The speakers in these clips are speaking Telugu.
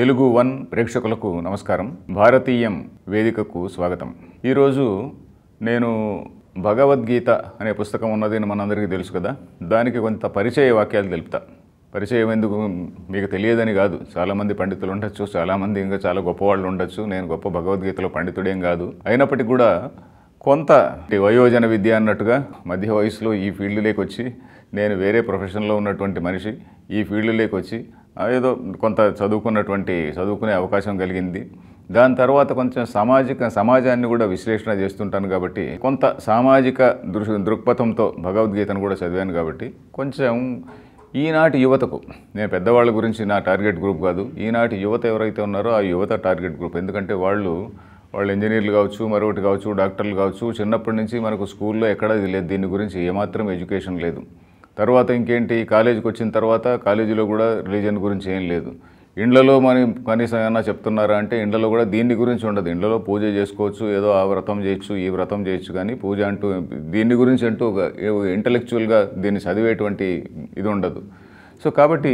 తెలుగు వన్ ప్రేక్షకులకు నమస్కారం భారతీయం వేదికకు స్వాగతం ఈరోజు నేను భగవద్గీత అనే పుస్తకం ఉన్నదని మనందరికీ తెలుసు కదా దానికి కొంత పరిచయ వాక్యాలు తెలుపుతా పరిచయం ఎందుకు మీకు తెలియదని కాదు చాలామంది పండితులు ఉండొచ్చు చాలామంది ఇంకా చాలా గొప్పవాళ్ళు ఉండొచ్చు నేను గొప్ప భగవద్గీతలో పండితుడేం కాదు అయినప్పటికీ కూడా కొంత వయోజన విద్య అన్నట్టుగా మధ్య వయసులో ఈ ఫీల్డ్లోకి వచ్చి నేను వేరే ప్రొఫెషన్లో ఉన్నటువంటి మనిషి ఈ ఫీల్డ్లోకి వచ్చి ఏదో కొంత చదువుకున్నటువంటి చదువుకునే అవకాశం కలిగింది దాని తర్వాత కొంచెం సామాజిక సమాజాన్ని కూడా విశ్లేషణ చేస్తుంటాను కాబట్టి కొంత సామాజిక దృశ్య దృక్పథంతో భగవద్గీతను కూడా చదివాను కాబట్టి కొంచెం ఈనాటి యువతకు నేను పెద్దవాళ్ళ గురించి నా టార్గెట్ గ్రూప్ కాదు ఈనాటి యువత ఎవరైతే ఉన్నారో ఆ యువత టార్గెట్ గ్రూప్ ఎందుకంటే వాళ్ళు వాళ్ళు ఇంజనీర్లు కావచ్చు మరొకటి కావచ్చు డాక్టర్లు కావచ్చు చిన్నప్పటి నుంచి మనకు స్కూల్లో ఎక్కడ ఇది లేదు దీని గురించి ఏమాత్రం ఎడ్యుకేషన్ లేదు తర్వాత ఇంకేంటి కాలేజీకి వచ్చిన తర్వాత కాలేజీలో కూడా రిలీజన్ గురించి ఏం లేదు ఇండ్లలో మరి కనీసం ఏమన్నా చెప్తున్నారా అంటే ఇండ్లలో కూడా దీని గురించి ఉండదు ఇండ్లలో పూజ చేసుకోవచ్చు ఏదో ఆ వ్రతం చేయొచ్చు ఈ వ్రతం చేయొచ్చు కానీ పూజ అంటూ దీని గురించి అంటూ ఒక ఇంటలెక్చువల్గా దీన్ని చదివేటువంటి ఇది ఉండదు సో కాబట్టి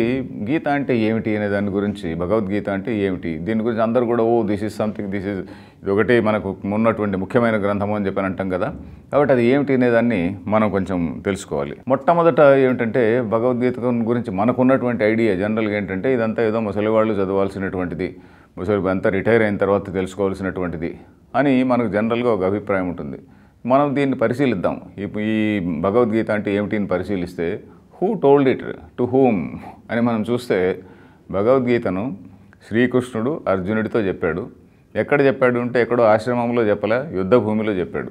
గీత అంటే ఏమిటి అనే దాని గురించి భగవద్గీత అంటే ఏమిటి దీని గురించి అందరూ కూడా oh this is something this is ఇది ఒకటి మనకు ఉన్నటువంటి ముఖ్యమైన గ్రంథము అని చెప్పి అంటాం కదా కాబట్టి అది ఏమిటి అనే దాన్ని మనం కొంచెం తెలుసుకోవాలి మొట్టమొదట ఏమిటంటే భగవద్గీత గురించి మనకున్నటువంటి ఐడియా జనరల్గా ఏంటంటే ఇదంతా ఏదో ముసలి వాళ్ళు చదవాల్సినటువంటిది ముసలి అంతా రిటైర్ అయిన తర్వాత తెలుసుకోవాల్సినటువంటిది అని మనకు జనరల్గా ఒక అభిప్రాయం ఉంటుంది మనం దీన్ని పరిశీలిద్దాం ఈ భగవద్గీత అంటే ఏమిటిని పరిశీలిస్తే who told it to whom అని మనం చూస్తే భగవద్గీతను శ్రీకృష్ణుడు అర్జునుడితో చెప్పాడు ఎక్కడ చెప్పాడు అంటే ఎక్కడో ఆశ్రమంలో చెప్పలే యుద్ధ భూమిలో చెప్పాడు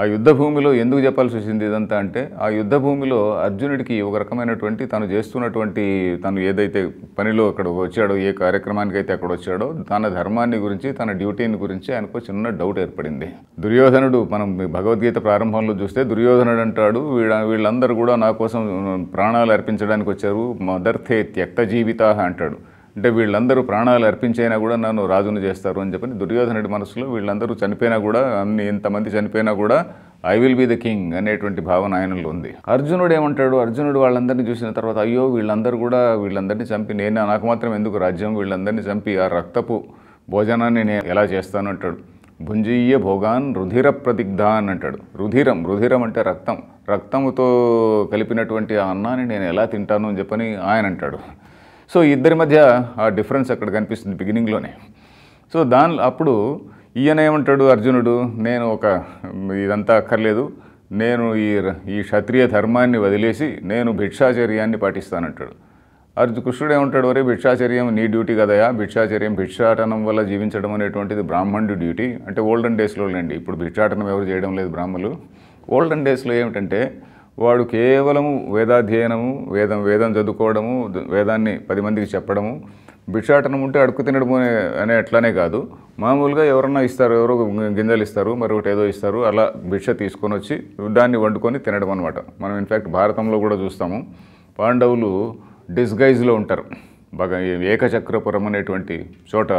ఆ యుద్ధ భూమిలో ఎందుకు చెప్పాల్సి వచ్చింది ఇదంతా అంటే ఆ యుద్ధ భూమిలో అర్జునుడికి ఒక రకమైనటువంటి తను చేస్తున్నటువంటి తను ఏదైతే పనిలో అక్కడ వచ్చాడో ఏ కార్యక్రమానికి అయితే అక్కడ వచ్చాడో తన ధర్మాన్ని గురించి తన డ్యూటీని గురించి ఆయనకు చిన్న డౌట్ ఏర్పడింది దుర్యోధనుడు మనం భగవద్గీత ప్రారంభంలో చూస్తే దుర్యోధనుడు అంటాడు వీడ వీళ్ళందరూ కూడా నా కోసం ప్రాణాలు అర్పించడానికి వచ్చారు మదర్థే త్యక్త జీవిత అంటాడు అంటే వీళ్ళందరూ ప్రాణాలు అర్పించైనా కూడా నన్ను రాజును చేస్తారు అని చెప్పని దుర్యోధనుడి మనసులో వీళ్ళందరూ చనిపోయినా కూడా అన్ని ఇంతమంది చనిపోయినా కూడా I will be the king అనేటువంటి భావన ఆయనలో ఉంది అర్జునుడు ఏమంటాడు అర్జునుడు వాళ్ళందరినీ చూసిన తర్వాత అయ్యో వీళ్ళందరూ కూడా వీళ్ళందరినీ చంపి నేను నాకు మాత్రం ఎందుకు రాజ్యం వీళ్ళందరినీ చంపి ఆ రక్తపు భోజనాన్ని నేను ఎలా చేస్తాను అంటాడు భుంజీయ భోగాన్ రుధిర అని అంటాడు రుధిరం రుధిరం అంటే రక్తం రక్తముతో కలిపినటువంటి ఆ అన్నాన్ని నేను ఎలా తింటాను అని చెప్పని ఆయన అంటాడు సో ఇద్దరి మధ్య ఆ డిఫరెన్స్ అక్కడ కనిపిస్తుంది బిగినింగ్లోనే సో దాని అప్పుడు ఈయన ఏమంటాడు అర్జునుడు నేను ఒక ఇదంతా అక్కర్లేదు నేను ఈ ఈ క్షత్రియ ధర్మాన్ని వదిలేసి నేను భిక్షాచర్యాన్ని పాటిస్తానంటాడు అర్జు కృష్ణుడు ఏమంటాడు వరే భిక్షాచర్యం నీ డ్యూటీ కదయా భిక్షాచర్యం భిక్షాటనం వల్ల జీవించడం అనేటువంటిది బ్రాహ్మణుడి డ్యూటీ అంటే ఓల్డెన్ డేస్లో లేండి ఇప్పుడు భిక్షాటనం ఎవరు చేయడం లేదు బ్రాహ్మలు ఓల్డెన్ డేస్లో ఏమిటంటే వాడు కేవలము వేదాధ్యయనము వేదం వేదం చదువుకోవడము వేదాన్ని పది మందికి చెప్పడము భిక్షాటనం ఉంటే అడుక్కు తినడము అనే అట్లానే కాదు మామూలుగా ఎవరన్నా ఇస్తారు ఎవరో గింజలు ఇస్తారు మరి ఒకటి ఏదో ఇస్తారు అలా భిక్ష తీసుకొని వచ్చి దాన్ని వండుకొని తినడం అనమాట మనం ఇన్ఫ్యాక్ట్ భారతంలో కూడా చూస్తాము పాండవులు డిస్గైజ్లో ఉంటారు బాగా ఏకచక్రపురం అనేటువంటి చోట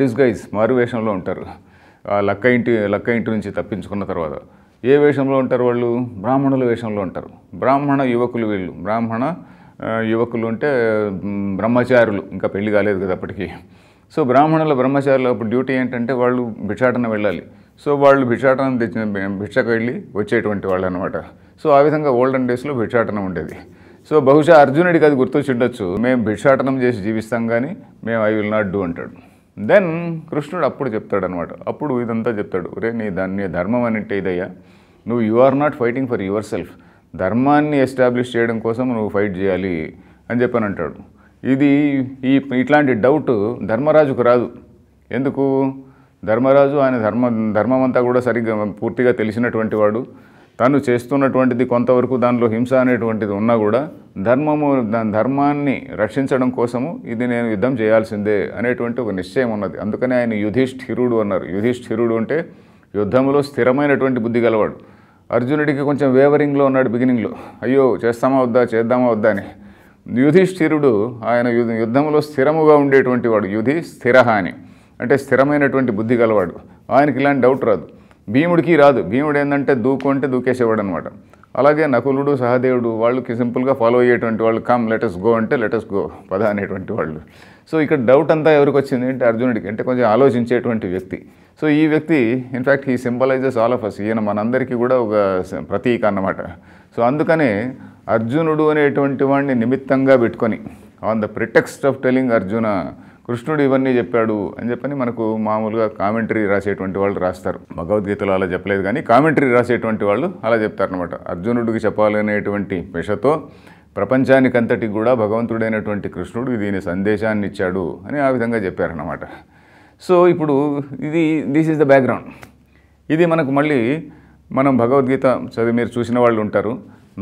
డిస్గైజ్ మారువేషంలో ఉంటారు ఆ లక్క ఇంటి లక్క ఇంటి నుంచి తప్పించుకున్న తర్వాత ఏ వేషంలో ఉంటారు వాళ్ళు బ్రాహ్మణుల వేషంలో ఉంటారు బ్రాహ్మణ యువకులు వీళ్ళు బ్రాహ్మణ యువకులు అంటే బ్రహ్మచారులు ఇంకా పెళ్లి కాలేదు కదా అప్పటికి సో బ్రాహ్మణుల బ్రహ్మచారుల అప్పుడు డ్యూటీ ఏంటంటే వాళ్ళు భిక్షాటన వెళ్ళాలి సో వాళ్ళు భిక్షాటన తెచ్చిన భిక్షకు వెళ్ళి వచ్చేటువంటి వాళ్ళు అనమాట సో ఆ విధంగా ఓల్డెన్ డేస్లో భిక్షాటనం ఉండేది సో బహుశా అర్జునుడికి అది ఉండొచ్చు మేము భిక్షాటనం చేసి జీవిస్తాం కానీ మేము ఐ విల్ నాట్ డూ అంటాడు దెన్ కృష్ణుడు అప్పుడు చెప్తాడనమాట అప్పుడు ఇదంతా చెప్తాడు రే నీ దాన్ని ధర్మం అంటే ఇదయ్యా నువ్వు you are not fighting for your self ధర్మాన్ని ఎస్టాబ్లిష్ చేయడం కోసం నువ్వు ఫైట్ చేయాలి అని చెప్పని అంటాడు ఇది ఈ ఇట్లాంటి డౌట్ ధర్మరాజుకు రాదు ఎందుకు ధర్మరాజు ఆయన ధర్మ ధర్మం అంతా కూడా సరిగ్గా పూర్తిగా తెలిసినటువంటి వాడు తను చేస్తున్నటువంటిది కొంతవరకు దానిలో హింస అనేటువంటిది ఉన్నా కూడా ధర్మము ధర్మాన్ని రక్షించడం కోసము ఇది నేను యుద్ధం చేయాల్సిందే అనేటువంటి ఒక నిశ్చయం ఉన్నది అందుకనే ఆయన యుధిష్ఠిరుడు అన్నారు యుధిష్ఠిరుడు అంటే యుద్ధంలో స్థిరమైనటువంటి బుద్ధి గలవాడు అర్జునుడికి కొంచెం వేవరింగ్లో ఉన్నాడు బిగినింగ్లో అయ్యో చేస్తామా వద్దా చేద్దామా వద్దా అని యుధిష్ఠిరుడు ఆయన యుద్ధంలో స్థిరముగా ఉండేటువంటి వాడు యుధి స్థిర అని అంటే స్థిరమైనటువంటి బుద్ధి గలవాడు ఆయనకి ఇలాంటి డౌట్ రాదు భీముడికి రాదు భీముడు ఏంటంటే దూకు అంటే దూకేసేవాడు అనమాట అలాగే నకులుడు సహదేవుడు వాళ్ళకి సింపుల్గా ఫాలో అయ్యేటువంటి వాళ్ళు కమ్ లెటస్ గో అంటే లెటస్ గో పద అనేటువంటి వాళ్ళు సో ఇక్కడ డౌట్ అంతా ఎవరికి వచ్చింది అంటే అర్జునుడికి అంటే కొంచెం ఆలోచించేటువంటి వ్యక్తి సో ఈ వ్యక్తి in fact he symbolises all of us ఈయన మనందరికీ కూడా ఒక ప్రతీక అన్నమాట సో అందుకనే అర్జునుడు అనేటువంటి వాడిని నిమిత్తంగా పెట్టుకొని on the pretext of telling Arjuna కృష్ణుడు ఇవన్నీ చెప్పాడు అని చెప్పని మనకు మామూలుగా కామెంటరీ రాసేటువంటి వాళ్ళు రాస్తారు భగవద్గీతలో అలా చెప్పలేదు కానీ కామెంటరీ రాసేటువంటి వాళ్ళు అలా చెప్తారనమాట అర్జునుడికి చెప్పాలనేటువంటి పెషతో ప్రపంచానికంతటికి కూడా భగవంతుడైనటువంటి కృష్ణుడు దీని సందేశాన్ని ఇచ్చాడు అని ఆ విధంగా చెప్పారన్నమాట సో ఇప్పుడు ఇది దిస్ ఈజ్ ద బ్యాక్గ్రౌండ్ ఇది మనకు మళ్ళీ మనం భగవద్గీత చదివి మీరు చూసిన వాళ్ళు ఉంటారు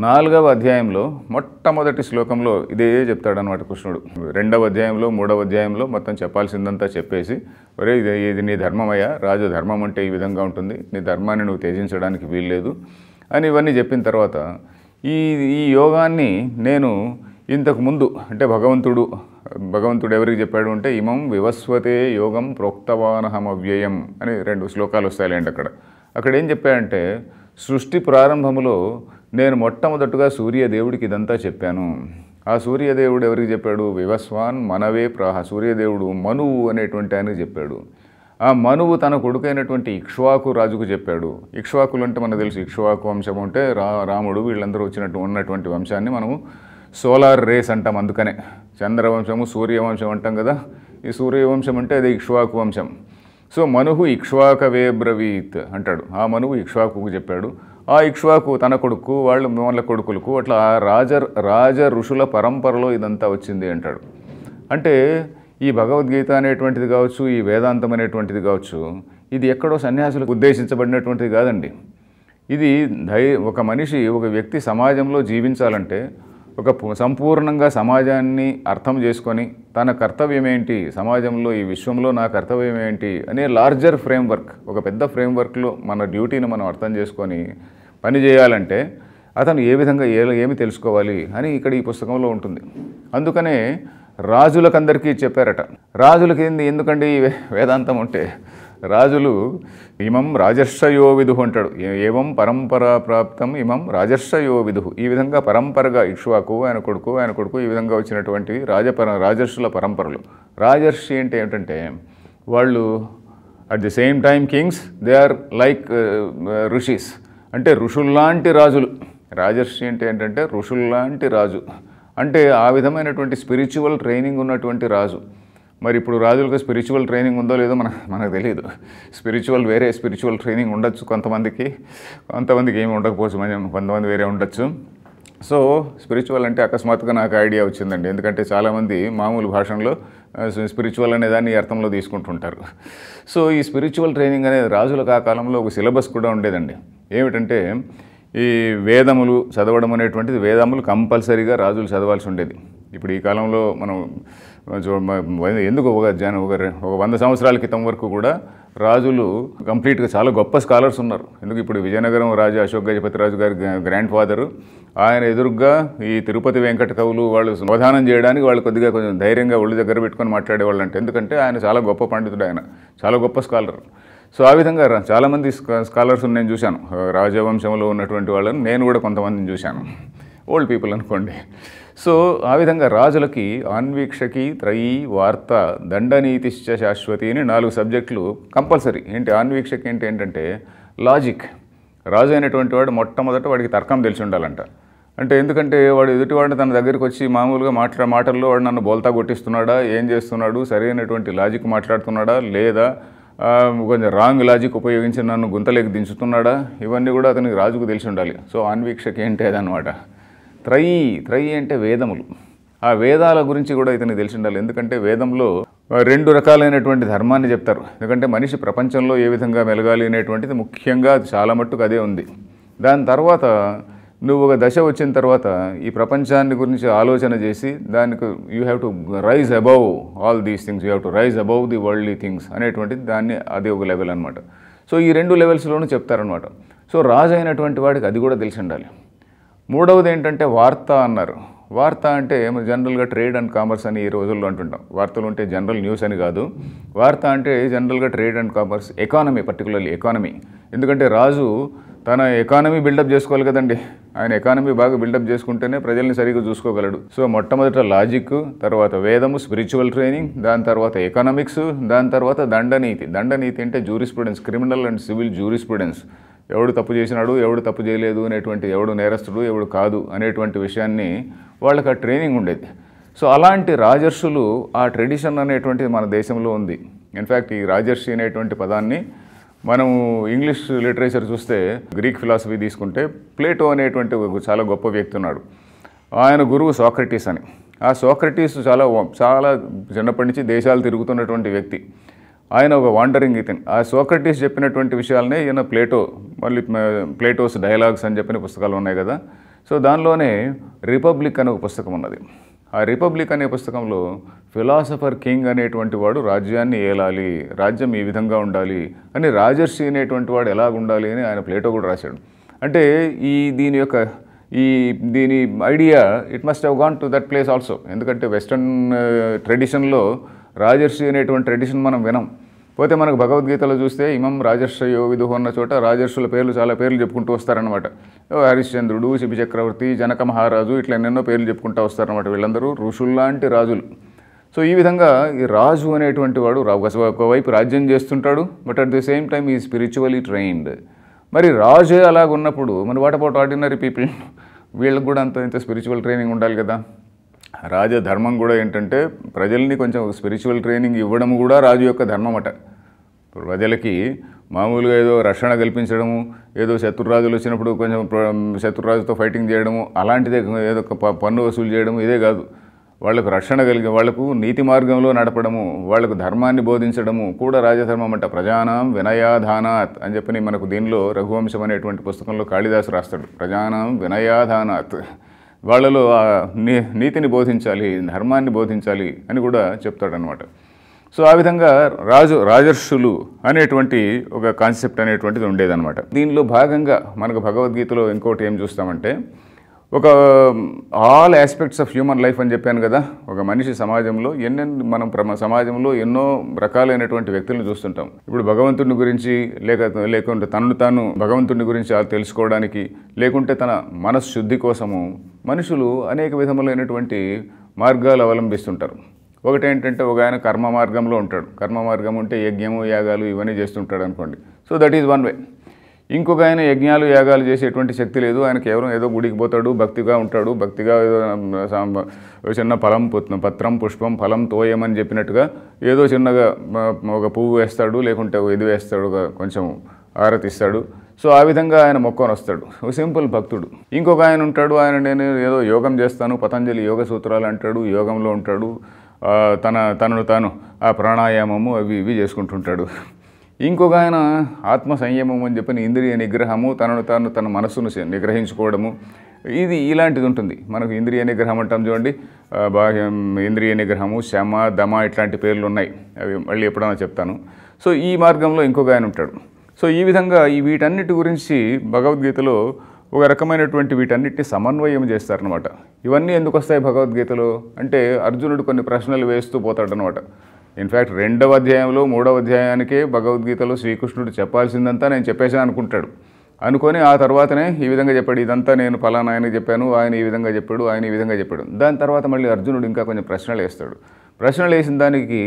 నాలుగవ అధ్యాయంలో మొట్టమొదటి శ్లోకంలో ఇదే చెప్తాడనమాట కృష్ణుడు రెండవ అధ్యాయంలో మూడవ అధ్యాయంలో మొత్తం చెప్పాల్సిందంతా చెప్పేసి ఒరే ఇది ఇది నీ ధర్మమయ్యా రాజు ధర్మం అంటే ఈ విధంగా ఉంటుంది నీ ధర్మాన్ని నువ్వు త్యజించడానికి వీల్లేదు అని ఇవన్నీ చెప్పిన తర్వాత ఈ ఈ యోగాన్ని నేను ఇంతకుముందు అంటే భగవంతుడు భగవంతుడు ఎవరికి చెప్పాడు అంటే ఇమం వివస్వతే యోగం ప్రోక్తవానహమవ్యయం అని రెండు శ్లోకాలు వస్తాయిలేండి అక్కడ అక్కడ ఏం చెప్పాడంటే సృష్టి ప్రారంభములో నేను మొట్టమొదటగా సూర్యదేవుడికి ఇదంతా చెప్పాను ఆ సూర్యదేవుడు ఎవరికి చెప్పాడు వివస్వాన్ మనవే ప్రాహ సూర్యదేవుడు మనువు అనేటువంటి ఆయనకు చెప్పాడు ఆ మనువు తన కొడుకైనటువంటి ఇక్ష్వాకు రాజుకు చెప్పాడు ఇక్ష్వాకులు అంటే మనకు తెలుసు ఇక్ష్వాకు వంశం ఉంటే రా రాముడు వీళ్ళందరూ వచ్చినట్టు ఉన్నటువంటి వంశాన్ని మనము సోలార్ రేస్ అంటాం అందుకనే చంద్రవంశము సూర్యవంశం అంటాం కదా ఈ సూర్యవంశం అంటే అది ఇక్ష్వాకు వంశం సో మనుహు ఇక్ష్వాక వేబ్రవీత్ అంటాడు ఆ మనువు ఇక్ష్వాకుకు చెప్పాడు ఆ ఇక్ష్వాకు తన కొడుకు వాళ్ళ మోళ్ళ కొడుకులకు అట్లా ఆ రాజ రాజ ఋషుల పరంపరలో ఇదంతా వచ్చింది అంటాడు అంటే ఈ భగవద్గీత అనేటువంటిది కావచ్చు ఈ వేదాంతం అనేటువంటిది కావచ్చు ఇది ఎక్కడో సన్యాసులకు ఉద్దేశించబడినటువంటిది కాదండి ఇది ఒక మనిషి ఒక వ్యక్తి సమాజంలో జీవించాలంటే ఒక సంపూర్ణంగా సమాజాన్ని అర్థం చేసుకొని తన కర్తవ్యం ఏంటి సమాజంలో ఈ విశ్వంలో నా కర్తవ్యం ఏంటి అనే లార్జర్ ఫ్రేమ్వర్క్ ఒక పెద్ద ఫ్రేమ్వర్క్లో మన డ్యూటీని మనం అర్థం చేసుకొని పని చేయాలంటే అతను ఏ విధంగా ఏ ఏమి తెలుసుకోవాలి అని ఇక్కడ ఈ పుస్తకంలో ఉంటుంది అందుకనే రాజులకందరికీ చెప్పారట రాజులకి ఎందుకండి వేదాంతం ఉంటే రాజులు ఇమం రాజర్షయో విధు అంటాడు ఏమం పరంపరా ప్రాప్తం ఇమం రాజర్షయో విధు ఈ విధంగా పరంపరగా ఇక్ష్వాకు ఆయన కొడుకు ఆయన కొడుకు ఈ విధంగా వచ్చినటువంటి రాజపర రాజర్షుల పరంపరలు రాజర్షి అంటే ఏమిటంటే వాళ్ళు at the same time kings they are like rishis అంటే ఋషుల్లాంటి రాజులు రాజర్షి అంటే ఏంటంటే ఋషుల్లాంటి రాజు అంటే ఆ విధమైనటువంటి స్పిరిచువల్ ట్రైనింగ్ ఉన్నటువంటి రాజు మరి ఇప్పుడు రాజులకు స్పిరిచువల్ ట్రైనింగ్ ఉందో లేదో మన మనకు తెలియదు స్పిరిచువల్ వేరే స్పిరిచువల్ ట్రైనింగ్ ఉండొచ్చు కొంతమందికి కొంతమందికి ఏమి ఉండకపోవచ్చు మనం కొంతమంది వేరే ఉండొచ్చు సో స్పిరిచువల్ అంటే అకస్మాత్తుగా నాకు ఐడియా వచ్చిందండి ఎందుకంటే చాలామంది మామూలు భాషలో స్పిరిచువల్ అనే దాన్ని అర్థంలో తీసుకుంటుంటారు సో ఈ స్పిరిచువల్ ట్రైనింగ్ అనేది రాజులకు ఆ కాలంలో ఒక సిలబస్ కూడా ఉండేదండి ఏమిటంటే ఈ వేదములు చదవడం అనేటువంటిది వేదములు కంపల్సరీగా రాజులు చదవాల్సి ఉండేది ఇప్పుడు ఈ కాలంలో మనం ఎందుకు ఒక జన ఒక ఒక వంద సంవత్సరాల క్రితం వరకు కూడా రాజులు కంప్లీట్గా చాలా గొప్ప స్కాలర్స్ ఉన్నారు ఎందుకు ఇప్పుడు విజయనగరం రాజు అశోక్ గజపతి రాజు గారి గ్రాండ్ ఫాదరు ఆయన ఎదురుగా ఈ తిరుపతి వెంకట కవులు వాళ్ళు సమాధానం చేయడానికి వాళ్ళు కొద్దిగా కొంచెం ధైర్యంగా ఒళ్ళు దగ్గర పెట్టుకొని మాట్లాడేవాళ్ళు అంటే ఎందుకంటే ఆయన చాలా గొప్ప పండితుడు ఆయన చాలా గొప్ప స్కాలర్ సో ఆ విధంగా చాలామంది స్కాలర్స్ నేను చూశాను రాజవంశంలో ఉన్నటువంటి వాళ్ళని నేను కూడా కొంతమందిని చూశాను ఓల్డ్ పీపుల్ అనుకోండి సో ఆ విధంగా రాజులకి ఆన్వీక్షకి త్రయి వార్త దండనీతిశ్చ శాశ్వతి అని నాలుగు సబ్జెక్టులు కంపల్సరీ ఏంటి ఆన్వీక్షకి ఏంటి ఏంటంటే లాజిక్ రాజు అయినటువంటి వాడు మొట్టమొదట వాడికి తర్కం తెలిసి ఉండాలంట అంటే ఎందుకంటే వాడు ఎదుటివాడిని తన దగ్గరికి వచ్చి మామూలుగా మాట్లా మాటల్లో వాడు నన్ను బోల్తా కొట్టిస్తున్నాడా ఏం చేస్తున్నాడు సరైనటువంటి లాజిక్ మాట్లాడుతున్నాడా లేదా కొంచెం రాంగ్ లాజిక్ ఉపయోగించి నన్ను గుంతలేకి దించుతున్నాడా ఇవన్నీ కూడా అతనికి రాజుకు తెలిసి ఉండాలి సో ఆన్వీక్షకి ఏంటి అదనమాట త్రయి త్రయి అంటే వేదములు ఆ వేదాల గురించి కూడా ఇతనికి తెలిసి ఉండాలి ఎందుకంటే వేదంలో రెండు రకాలైనటువంటి ధర్మాన్ని చెప్తారు ఎందుకంటే మనిషి ప్రపంచంలో ఏ విధంగా మెలగాలి అనేటువంటిది ముఖ్యంగా చాలా మట్టుకు అదే ఉంది దాని తర్వాత నువ్వు ఒక దశ వచ్చిన తర్వాత ఈ ప్రపంచాన్ని గురించి ఆలోచన చేసి దానికి you have to rise above all these things you have to rise above the worldly things అనేటువంటిది దాన్ని అది ఒక లెవెల్ అనమాట సో ఈ రెండు లెవెల్స్లోనూ చెప్తారనమాట సో రాజు అయినటువంటి వాడికి అది కూడా తెలిసి ఉండాలి మూడవది ఏంటంటే వార్త అన్నారు వార్త అంటే జనరల్గా ట్రేడ్ అండ్ కామర్స్ అని ఈ రోజుల్లో అంటుంటాం వార్తలు ఉంటే జనరల్ న్యూస్ అని కాదు వార్త అంటే జనరల్గా trade and commerce economy particularly economy ఎందుకంటే రాజు తన ఎకానమీ బిల్డప్ చేసుకోవాలి కదండి ఆయన ఎకానమీ బాగా బిల్డప్ చేసుకుంటేనే ప్రజల్ని సరిగ్గా చూసుకోగలడు సో మొట్టమొదట లాజిక్ తర్వాత వేదము స్పిరిచువల్ ట్రైనింగ్ దాని తర్వాత ఎకనామిక్స్ దాని తర్వాత దండనీతి దండనీతి అంటే jurisprudence criminal and civil jurisprudence ఎవడు తప్పు చేసినాడు ఎవడు తప్పు చేయలేదు అనేటువంటి ఎవడు నేరస్తుడు ఎవడు కాదు అనేటువంటి విషయాన్ని వాళ్ళకి ఆ ట్రైనింగ్ ఉండేది సో అలాంటి రాజర్షులు ఆ ట్రెడిషన్ అనేటువంటిది మన దేశంలో ఉంది ఇన్ఫ్యాక్ట్ ఈ రాజర్షి అనేటువంటి పదాన్ని మనం ఇంగ్లీష్ లిటరేచర్ చూస్తే గ్రీక్ ఫిలాసఫీ తీసుకుంటే ప్లేటో అనేటువంటి చాలా గొప్ప వ్యక్తి ఉన్నాడు ఆయన గురువు సోక్రటీస్ అని ఆ సోక్రటీస్ చాలా చాలా చిన్నప్పటి నుంచి దేశాలు తిరుగుతున్నటువంటి వ్యక్తి ఆయన ఒక వాండరింగ్ ఇతన్ ఆ సోక్రటీస్ చెప్పినటువంటి విషయాలనే ఈయన ప్లేటో మళ్ళీ ప్లేటోస్ డైలాగ్స్ అని చెప్పిన పుస్తకాలు ఉన్నాయి కదా సో దానిలోనే రిపబ్లిక్ అనే ఒక పుస్తకం ఉన్నది ఆ రిపబ్లిక్ అనే పుస్తకంలో ఫిలాసఫర్ కింగ్ అనేటువంటి వాడు రాజ్యాన్ని ఏలాలి రాజ్యం ఈ విధంగా ఉండాలి అని రాజర్షి అనేటువంటి వాడు ఎలాగుండాలి ఉండాలి అని ఆయన ప్లేటో కూడా రాశాడు అంటే ఈ దీని యొక్క ఈ దీని idea it must have gone to that place also ఎందుకంటే వెస్ట్రన్ ట్రెడిషన్లో uh, రాజర్షి అనేటువంటి ట్రెడిషన్ మనం వినం పోతే మనకు భగవద్గీతలో చూస్తే ఇమం రాజర్షయో విధు అన్న చోట రాజర్షుల పేర్లు చాలా పేర్లు చెప్పుకుంటూ వస్తారనమాట హరిశ్చంద్రుడు శిబి చక్రవర్తి జనక మహారాజు ఇట్లా ఎన్నెన్నో పేర్లు చెప్పుకుంటూ వస్తారనమాట వీళ్ళందరూ ఋషుల్లాంటి రాజులు సో ఈ విధంగా ఈ రాజు అనేటువంటి వాడు ఒకవైపు రాజ్యం చేస్తుంటాడు but at the same time ఈ స్పిరిచువలీ ట్రైన్డ్ మరి రాజే ఉన్నప్పుడు మరి వాట్ అబౌట్ ఆర్డినరీ పీపుల్ వీళ్ళకి కూడా అంత ఇంత స్పిరిచువల్ ట్రైనింగ్ ఉండాలి కదా రాజధర్మం కూడా ఏంటంటే ప్రజల్ని కొంచెం స్పిరిచువల్ ట్రైనింగ్ ఇవ్వడం కూడా రాజు యొక్క ధర్మం అట ప్రజలకి మామూలుగా ఏదో రక్షణ కల్పించడము ఏదో శత్రురాజులు వచ్చినప్పుడు కొంచెం శత్రురాజుతో ఫైటింగ్ చేయడము అలాంటిదే ఏదో పన్ను వసూలు చేయడము ఇదే కాదు వాళ్ళకు రక్షణ కలిగి వాళ్లకు నీతి మార్గంలో నడపడము వాళ్లకు ధర్మాన్ని బోధించడము కూడా రాజధర్మం అంట ప్రజానాం వినయాధానాత్ అని చెప్పని మనకు దీనిలో రఘువంశం అనేటువంటి పుస్తకంలో కాళిదాసు రాస్తాడు ప్రజానాం వినయాధానాత్ వాళ్ళలో ఆ నీతిని బోధించాలి ధర్మాన్ని బోధించాలి అని కూడా చెప్తాడనమాట సో ఆ విధంగా రాజు రాజర్షులు అనేటువంటి ఒక కాన్సెప్ట్ అనేటువంటిది ఉండేదన్నమాట దీనిలో భాగంగా మనకు భగవద్గీతలో ఇంకోటి ఏం చూస్తామంటే ఒక all aspects of human life అని చెప్పాను కదా ఒక మనిషి సమాజంలో ఎన్నెన్ని మనం సమాజంలో ఎన్నో రకాలైనటువంటి వ్యక్తులను చూస్తుంటాం ఇప్పుడు భగవంతుని గురించి లేక లేకుంటే తనను తాను భగవంతుని గురించి తెలుసుకోవడానికి లేకుంటే తన మనశ్శుద్ధి కోసము మనుషులు అనేక విధములైనటువంటి మార్గాలు అవలంబిస్తుంటారు ఒకటేంటంటే ఒక ఆయన కర్మ మార్గంలో ఉంటాడు కర్మ మార్గం ఉంటే యజ్ఞము యాగాలు ఇవన్నీ చేస్తుంటాడు అనుకోండి so that is one way ఇంకొక ఆయన యజ్ఞాలు యాగాలు చేసేటువంటి శక్తి లేదు ఆయన కేవలం ఏదో గుడికి పోతాడు భక్తిగా ఉంటాడు భక్తిగా ఏదో చిన్న ఫలం పత్రం పుష్పం ఫలం తోయమని చెప్పినట్టుగా ఏదో చిన్నగా ఒక పువ్వు వేస్తాడు లేకుంటే ఇది వేస్తాడు కొంచెం ఆరతిస్తాడు సో ఆ విధంగా ఆయన మొక్కను వస్తాడు సింపుల్ భక్తుడు ఇంకొక ఆయన ఉంటాడు ఆయన నేను ఏదో యోగం చేస్తాను పతంజలి యోగ సూత్రాలు అంటాడు యోగంలో ఉంటాడు తన తనను తాను ఆ ప్రాణాయామము అవి ఇవి చేసుకుంటుంటాడు ఇంకొక ఆయన ఆత్మ సంయమం అని చెప్పిన ఇంద్రియ నిగ్రహము తనను తాను తన మనస్సును నిగ్రహించుకోవడము ఇది ఇలాంటిది ఉంటుంది మనకు ఇంద్రియ నిగ్రహం అంటాం చూడండి బాహ్యం ఇంద్రియ నిగ్రహము శమ దమ ఇట్లాంటి పేర్లు ఉన్నాయి అవి మళ్ళీ ఎప్పుడైనా చెప్తాను సో ఈ మార్గంలో ఇంకొక ఆయన ఉంటాడు సో ఈ విధంగా ఈ వీటన్నిటి గురించి భగవద్గీతలో ఒక రకమైనటువంటి వీటన్నిటిని సమన్వయం చేస్తారనమాట ఇవన్నీ ఎందుకు వస్తాయి భగవద్గీతలో అంటే అర్జునుడు కొన్ని ప్రశ్నలు వేస్తూ పోతాడనమాట ఇన్ఫ్యాక్ట్ రెండవ అధ్యాయంలో మూడవ అధ్యాయానికే భగవద్గీతలో శ్రీకృష్ణుడు చెప్పాల్సిందంతా నేను చెప్పేసా అనుకుంటాడు అనుకొని ఆ తర్వాతనే ఈ విధంగా చెప్పాడు ఇదంతా నేను ఫలానా ఆయన చెప్పాను ఆయన ఈ విధంగా చెప్పాడు ఆయన ఈ విధంగా చెప్పాడు దాని తర్వాత మళ్ళీ అర్జునుడు ఇంకా కొంచెం ప్రశ్నలు వేస్తాడు ప్రశ్నలు వేసిన దానికి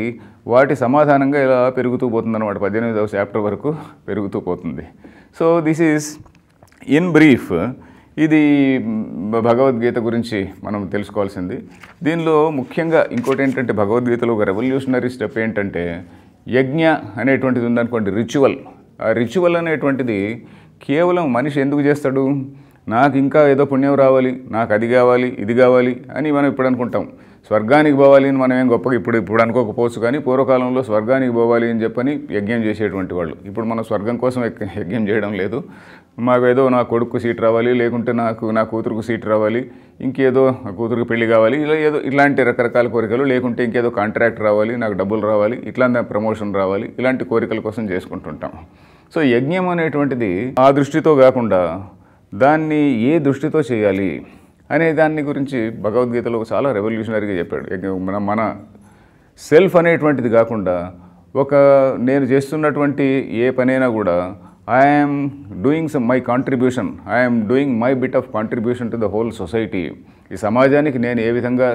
వాటి సమాధానంగా ఇలా పెరుగుతూ పోతుందన్నమాట పద్దెనిమిదవ చాప్టర్ వరకు పెరుగుతూ పోతుంది so this is in brief ఇది భగవద్గీత గురించి మనం తెలుసుకోవాల్సింది దీనిలో ముఖ్యంగా ఇంకోటి ఏంటంటే భగవద్గీతలో ఒక రెవల్యూషనరీ స్టెప్ ఏంటంటే యజ్ఞ అనేటువంటిది ఉందనుకోండి రిచువల్ ఆ రిచువల్ అనేటువంటిది కేవలం మనిషి ఎందుకు చేస్తాడు నాకు ఇంకా ఏదో పుణ్యం రావాలి నాకు అది కావాలి ఇది కావాలి అని మనం ఇప్పుడు అనుకుంటాం స్వర్గానికి పోవాలి అని మనం ఏం గొప్పగా ఇప్పుడు ఇప్పుడు అనుకోకపోవచ్చు కానీ పూర్వకాలంలో స్వర్గానికి పోవాలి అని చెప్పని యజ్ఞం చేసేటువంటి వాళ్ళు ఇప్పుడు మనం స్వర్గం కోసం యజ్ఞం చేయడం లేదు మాకేదో నా కొడుకు సీట్ రావాలి లేకుంటే నాకు నా కూతురుకు సీట్ రావాలి ఇంకేదో కూతురుకు పెళ్లి కావాలి ఇలా ఏదో ఇలాంటి రకరకాల కోరికలు లేకుంటే ఇంకేదో కాంట్రాక్ట్ రావాలి నాకు డబ్బులు రావాలి ఇట్లా ప్రమోషన్ రావాలి ఇలాంటి కోరికల కోసం చేసుకుంటుంటాం సో యజ్ఞం అనేటువంటిది ఆ దృష్టితో కాకుండా దాన్ని ఏ దృష్టితో చేయాలి అనే దాన్ని గురించి భగవద్గీతలో చాలా రెవల్యూషనరీగా చెప్పాడు మన మన సెల్ఫ్ అనేటువంటిది కాకుండా ఒక నేను చేస్తున్నటువంటి ఏ పనైనా కూడా I'm doing some my contribution I'm doing my bit of contribution to the whole society ఈ సమాజానికి నేను ఏ విధంగా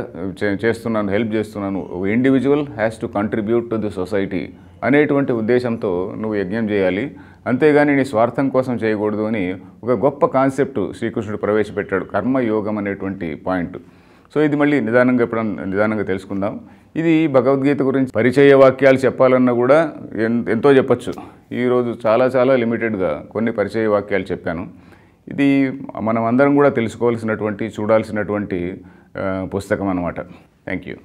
చేస్తున్నాను హెల్ప్ చేస్తున్నాను individual has to contribute to the society అనేటువంటి ఉద్దేశంతో నువ్వు యజ్ఞం చేయాలి అంతేగాని నీ స్వార్థం కోసం చేయకూడదు అని ఒక గొప్ప కాన్సెప్ట్ శ్రీకృష్ణుడు ప్రవేశపెట్టాడు కర్మయోగం అనేటువంటి పాయింట్ సో ఇది మళ్ళీ నిదానంగా ఇప్పుడు నిదానంగా తెలుసుకుందాం ఇది భగవద్గీత గురించి పరిచయ వాక్యాలు చెప్పాలన్నా కూడా ఎంతో చెప్పచ్చు ఈరోజు చాలా చాలా లిమిటెడ్గా కొన్ని పరిచయ వాక్యాలు చెప్పాను ఇది మనం అందరం కూడా తెలుసుకోవాల్సినటువంటి చూడాల్సినటువంటి పుస్తకం అన్నమాట థ్యాంక్ యూ